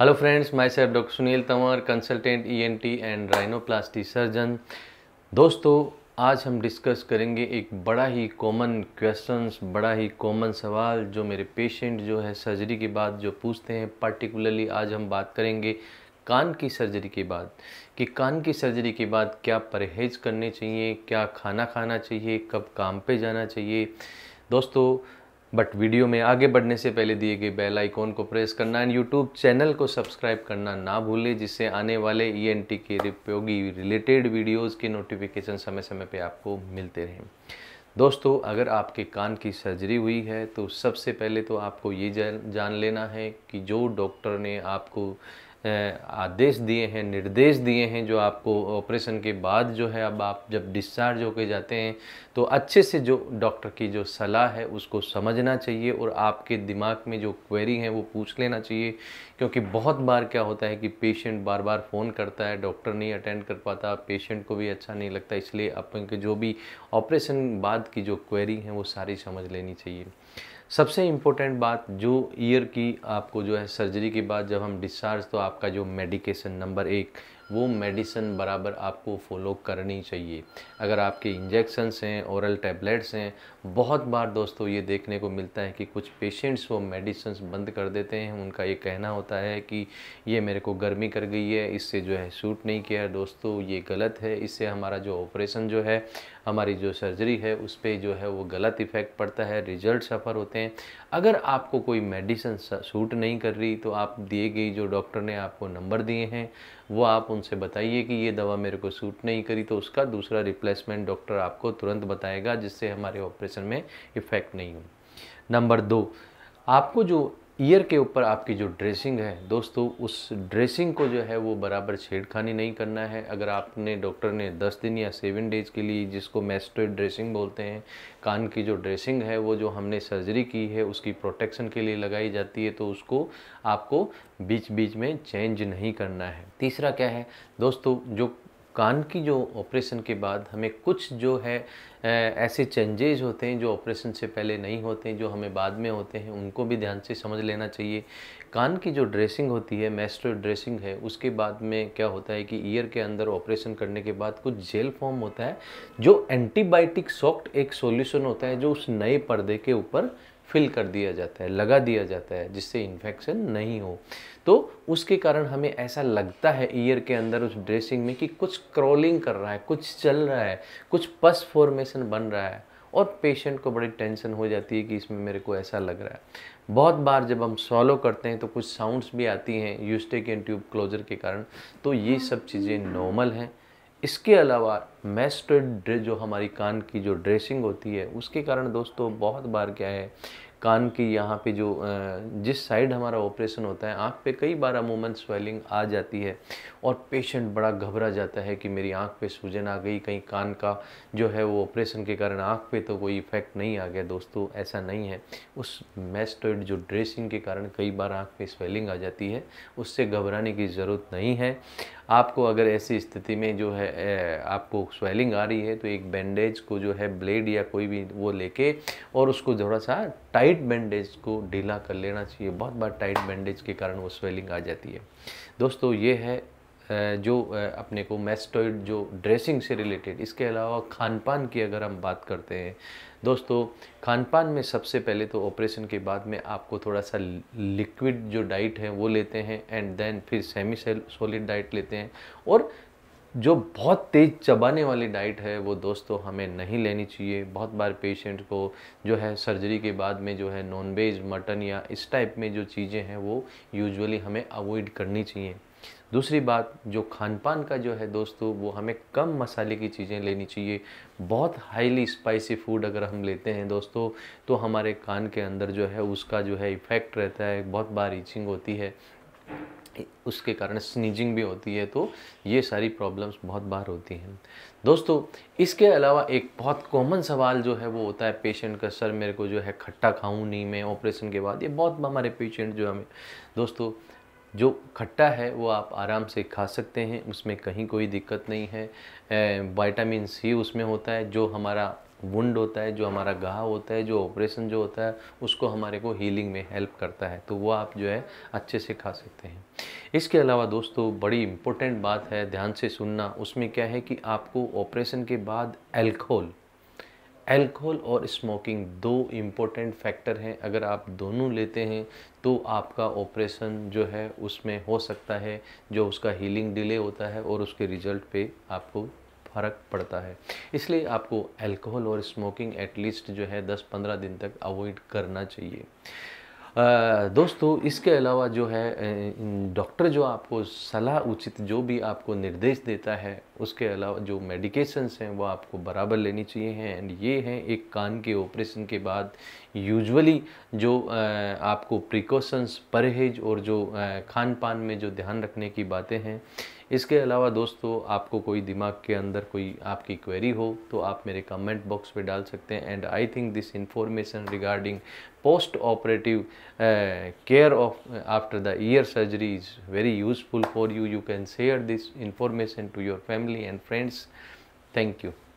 hello friends my sir doctor Sunil Tanwar consultant ENT and rhinoplasty surgeon दोस्तों आज हम discuss करेंगे एक बड़ा ही कॉमन क्वेश्चंस बड़ा ही कॉमन सवाल जो मेरे पेशेंट जो है सर्जरी के बाद जो पूछते हैं पार्टिकुलरली आज हम बात करेंगे कान की सर्जरी के बाद कि कान की सर्जरी के बाद क्या परहेज करने चाहिए क्या खाना खाना चाहिए कब काम पे जाना चाहिए दोस्तों बट वीडियो में आगे बढ़ने से पहले दिए गए बेल आइकॉन को प्रेस करना एंड यूट्यूब चैनल को सब्सक्राइब करना ना भूलें जिससे आने वाले ई e के उपयोगी रिलेटेड वीडियोज़ के नोटिफिकेशन समय समय पर आपको मिलते रहें दोस्तों अगर आपके कान की सर्जरी हुई है तो सबसे पहले तो आपको ये जान जान लेना है कि जो डॉक्टर ने आपको आदेश दिए हैं निर्देश दिए हैं जो आपको ऑपरेशन के बाद जो है अब आप जब डिस्चार्ज होकर जाते हैं तो अच्छे से जो डॉक्टर की जो सलाह है उसको समझना चाहिए और आपके दिमाग में जो क्वेरी है वो पूछ लेना चाहिए क्योंकि बहुत बार क्या होता है कि पेशेंट बार बार फ़ोन करता है डॉक्टर नहीं अटेंड कर पाता पेशेंट को भी अच्छा नहीं लगता इसलिए आपके जो भी ऑपरेशन बाद की जो क्वेरी हैं वो सारी समझ लेनी चाहिए सबसे इम्पोर्टेंट बात जो ईयर की आपको जो है सर्जरी के बाद जब हम डिस्चार्ज तो आपका जो मेडिकेशन नंबर एक वो मेडिसिन बराबर आपको फॉलो करनी चाहिए अगर आपके इंजेक्शन्स हैं ओरल टैबलेट्स हैं बहुत बार दोस्तों ये देखने को मिलता है कि कुछ पेशेंट्स वो मेडिसन्स बंद कर देते हैं उनका ये कहना होता है कि ये मेरे को गर्मी कर गई है इससे जो है सूट नहीं किया दोस्तों ये गलत है इससे हमारा जो ऑपरेशन जो है हमारी जो सर्जरी है उस पर जो है वो गलत इफ़ेक्ट पड़ता है रिजल्ट सफ़र होते हैं अगर आपको कोई मेडिसिन सूट नहीं कर रही तो आप दिए गई जो डॉक्टर ने आपको नंबर दिए हैं वो आप उनसे बताइए कि ये दवा मेरे को सूट नहीं करी तो उसका दूसरा रिप्लेसमेंट डॉक्टर आपको तुरंत बताएगा जिससे हमारे ऑपरेशन में इफ़ेक्ट नहीं हो नंबर दो आपको जो ईयर के ऊपर आपकी जो ड्रेसिंग है दोस्तों उस ड्रेसिंग को जो है वो बराबर छेड़खानी नहीं करना है अगर आपने डॉक्टर ने 10 दिन या सेवन डेज के लिए जिसको मेस्टोइड ड्रेसिंग बोलते हैं कान की जो ड्रेसिंग है वो जो हमने सर्जरी की है उसकी प्रोटेक्शन के लिए लगाई जाती है तो उसको आपको बीच बीच में चेंज नहीं करना है तीसरा क्या है दोस्तों जो कान की जो ऑपरेशन के बाद हमें कुछ जो है ऐसे चेंजेज होते हैं जो ऑपरेशन से पहले नहीं होते हैं जो हमें बाद में होते हैं उनको भी ध्यान से समझ लेना चाहिए कान की जो ड्रेसिंग होती है मेस्ट्रो ड्रेसिंग है उसके बाद में क्या होता है कि ईयर के अंदर ऑपरेशन करने के बाद कुछ जेल फॉर्म होता है जो एंटीबायोटिक सॉफ्ट एक सॉल्यूशन होता है जो उस नए पर्दे के ऊपर फिल कर दिया जाता है लगा दिया जाता है जिससे इन्फेक्शन नहीं हो तो उसके कारण हमें ऐसा लगता है ईयर के अंदर उस ड्रेसिंग में कि कुछ क्रॉलिंग कर रहा है कुछ चल रहा है कुछ पस फॉर्मेशन बन रहा है और पेशेंट को बड़ी टेंशन हो जाती है कि इसमें मेरे को ऐसा लग रहा है बहुत बार जब हम सॉलो करते हैं तो कुछ साउंड्स भी आती हैं यूस्टेक एंड ट्यूब क्लोजर के कारण तो ये सब चीज़ें नॉर्मल हैं इसके अलावा मैस्टेड जो हमारी कान की जो ड्रेसिंग होती है उसके कारण दोस्तों बहुत बार क्या है कान की यहाँ पे जो जिस साइड हमारा ऑपरेशन होता है आँख पे कई बार अमूमन स्वेलिंग आ जाती है और पेशेंट बड़ा घबरा जाता है कि मेरी आँख पे सूजन आ गई कहीं कान का जो है वो ऑपरेशन के कारण आँख पे तो कोई इफ़ेक्ट नहीं आ गया दोस्तों ऐसा नहीं है उस मेस्टोइड जो ड्रेसिंग के कारण कई बार आँख पे स्वेलिंग आ जाती है उससे घबराने की ज़रूरत नहीं है आपको अगर ऐसी स्थिति में जो है आपको स्वेलिंग आ रही है तो एक बैंडेज को जो है ब्लेड या कोई भी वो लेके और उसको थोड़ा सा टाइट टाइट बैंडेज को ढीला कर लेना चाहिए बहुत बार टाइट बैंडेज के कारण वो स्वेलिंग आ जाती है दोस्तों ये है जो अपने को मेस्टोइड जो ड्रेसिंग से रिलेटेड इसके अलावा खान पान की अगर हम बात करते हैं दोस्तों खान पान में सबसे पहले तो ऑपरेशन के बाद में आपको थोड़ा सा लिक्विड जो डाइट है वो लेते हैं एंड देन फिर सेमी सॉलिड डाइट लेते हैं और जो बहुत तेज़ चबाने वाली डाइट है वो दोस्तों हमें नहीं लेनी चाहिए बहुत बार पेशेंट को जो है सर्जरी के बाद में जो है नॉन वेज मटन या इस टाइप में जो चीज़ें हैं वो यूजुअली हमें अवॉइड करनी चाहिए दूसरी बात जो खान पान का जो है दोस्तों वो हमें कम मसाले की चीज़ें लेनी चाहिए बहुत हाईली स्पाइसी फूड अगर हम लेते हैं दोस्तों तो हमारे कान के अंदर जो है उसका जो है इफ़ेक्ट रहता है बहुत बार इचिंग होती है उसके कारण स्नीजिंग भी होती है तो ये सारी प्रॉब्लम्स बहुत बार होती हैं दोस्तों इसके अलावा एक बहुत कॉमन सवाल जो है वो होता है पेशेंट का सर मेरे को जो है खट्टा खाऊं नहीं मैं ऑपरेशन के बाद ये बहुत हमारे पेशेंट जो हमें दोस्तों जो खट्टा है वो आप आराम से खा सकते हैं उसमें कहीं कोई दिक्कत नहीं है वाइटामिन सी उसमें होता है जो हमारा वुंड होता है जो हमारा घाव होता है जो ऑपरेशन जो होता है उसको हमारे को हीलिंग में हेल्प करता है तो वो आप जो है अच्छे से खा सकते हैं इसके अलावा दोस्तों बड़ी इम्पोर्टेंट बात है ध्यान से सुनना उसमें क्या है कि आपको ऑपरेशन के बाद एल्कोहल एल्कोहल और स्मोकिंग दो इम्पोर्टेंट फैक्टर हैं अगर आप दोनों लेते हैं तो आपका ऑपरेशन जो है उसमें हो सकता है जो उसका हीलिंग डिले होता है और उसके रिजल्ट पे आपको फ़र्क पड़ता है इसलिए आपको अल्कोहल और स्मोकिंग एटलीस्ट जो है 10-15 दिन तक अवॉइड करना चाहिए दोस्तों इसके अलावा जो है डॉक्टर जो आपको सलाह उचित जो भी आपको निर्देश देता है उसके अलावा जो मेडिकेशंस हैं वो आपको बराबर लेनी चाहिए हैं एंड ये हैं एक कान के ऑपरेशन के बाद यूजुअली जो आपको प्रिकॉशंस परहेज और जो खान पान में जो ध्यान रखने की बातें हैं इसके अलावा दोस्तों आपको कोई दिमाग के अंदर कोई आपकी क्वेरी हो तो आप मेरे कमेंट बॉक्स में डाल सकते हैं and I think this information regarding post operative care of after the ear surgery is very useful for you you can share this information to your family and friends thank you